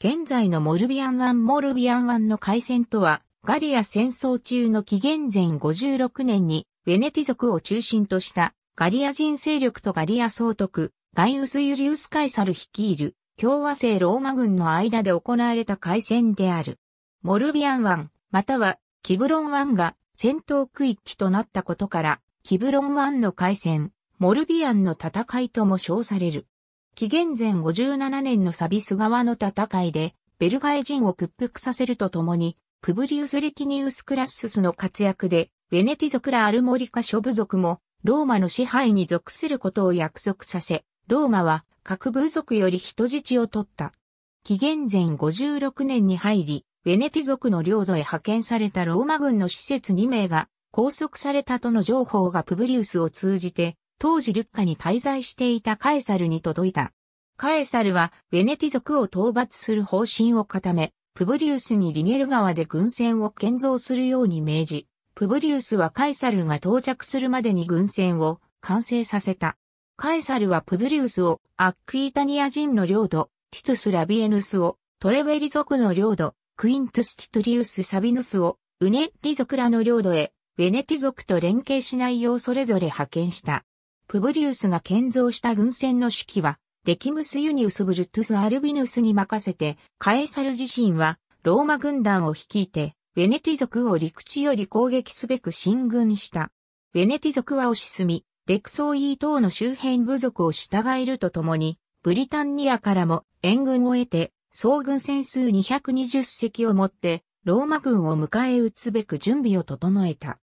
現在のモルビアン湾モルビアン湾の海戦とは、ガリア戦争中の紀元前56年に、ウェネティ族を中心としたガリア人勢力とガリア総督、ガイウス・ユリウス・カイサル率いる共和制ローマ軍の間で行われた海戦である。モルビアン湾、またはキブロン湾が戦闘区域となったことから、キブロン湾の海戦、モルビアンの戦いとも称される。紀元前57年のサビス川の戦いで、ベルガイ人を屈服させるとともに、プブリウス・リキニウス・クラッススの活躍で、ベネティ族らアルモリカ諸部族も、ローマの支配に属することを約束させ、ローマは各部族より人質を取った。紀元前56年に入り、ベネティ族の領土へ派遣されたローマ軍の施設2名が拘束されたとの情報がプブリウスを通じて当時ルッカに滞在していたカエサルに届いた。カエサルは、ベネティ族を討伐する方針を固め、プブリウスにリゲル川で軍船を建造するように命じ、プブリウスはカエサルが到着するまでに軍船を完成させた。カエサルはプブリウスをアックイタニア人の領土、ティトゥス・ラビエヌスを、トレベリ族の領土、クイントゥス・ティトリウス・サビヌスを、ウネッリ族らの領土へ、ベネティ族と連携しないようそれぞれ派遣した。プブリウスが建造した軍船の指揮は、デキムス・ユニウス・ブルトゥス・アルビヌスに任せて、カエサル自身は、ローマ軍団を率いて、ヴェネティ族を陸地より攻撃すべく進軍した。ヴェネティ族は押し進み、レクソーイー島の周辺部族を従えるとともに、ブリタンニアからも援軍を得て、総軍戦数220隻をもって、ローマ軍を迎え撃つべく準備を整えた。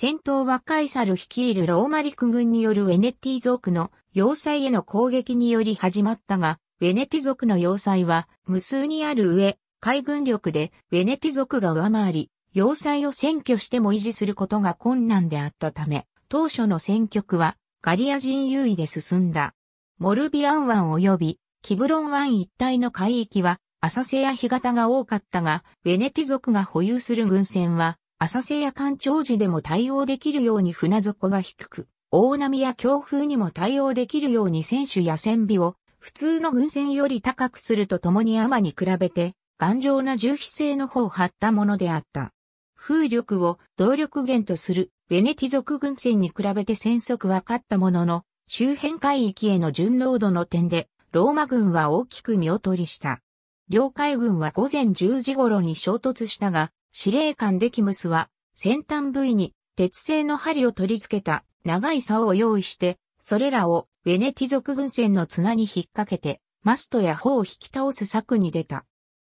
戦闘はカイサル率いるローマ陸軍によるウェネティ族の要塞への攻撃により始まったが、ウェネティ族の要塞は無数にある上、海軍力でウェネティ族が上回り、要塞を占拠しても維持することが困難であったため、当初の戦局はガリア人優位で進んだ。モルビアン湾及びキブロン湾一帯の海域は浅瀬や干潟が多かったが、ウェネティ族が保有する軍船は浅瀬や干潮時でも対応できるように船底が低く、大波や強風にも対応できるように船首や船尾を普通の軍船より高くするとともに雨に比べて頑丈な重皮製の方を張ったものであった。風力を動力源とするベネティ族軍船に比べて戦速は勝ったものの、周辺海域への順濃度の点で、ローマ軍は大きく見劣りした。領海軍は午前10時頃に衝突したが、司令官デキムスは、先端部位に鉄製の針を取り付けた長い竿を用意して、それらをウェネティ族軍船の綱に引っ掛けて、マストや砲を引き倒す策に出た。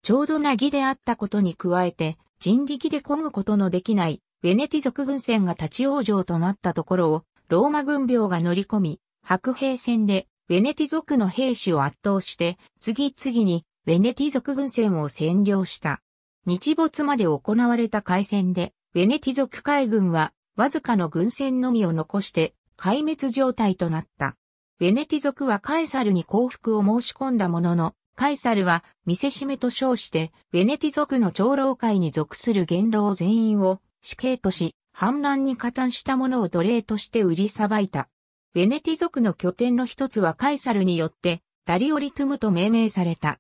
ちょうどなぎであったことに加えて、人力で漕ぐことのできない、ウェネティ族軍船が立ち往生となったところを、ローマ軍病が乗り込み、白兵船で、ウェネティ族の兵士を圧倒して、次々に、ウェネティ族軍船を占領した。日没まで行われた海戦で、ベネティ族海軍は、わずかの軍船のみを残して、壊滅状態となった。ベネティ族はカエサルに降伏を申し込んだものの、カエサルは見せしめと称して、ベネティ族の長老会に属する元老全員を死刑とし、反乱に加担した者を奴隷として売りさばいた。ベネティ族の拠点の一つはカエサルによって、ダリオリトゥムと命名された。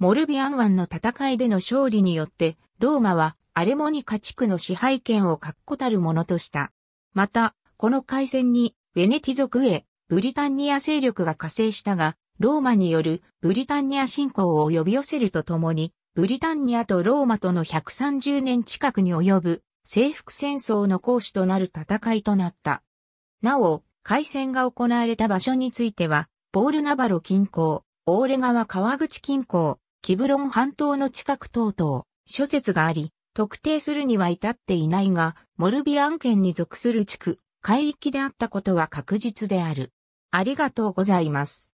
モルビアン湾の戦いでの勝利によって、ローマはアレモニカ地区の支配権を確固たるものとした。また、この海戦に、ベネティ族へ、ブリタンニア勢力が加勢したが、ローマによるブリタンニア侵攻を呼び寄せるとともに、ブリタンニアとローマとの130年近くに及ぶ征服戦争の講師となる戦いとなった。なお、海戦が行われた場所については、ボールナバロ近郊、オーレ川川口近郊、キブロン半島の近く等々、諸説があり、特定するには至っていないが、モルビアン県に属する地区、海域であったことは確実である。ありがとうございます。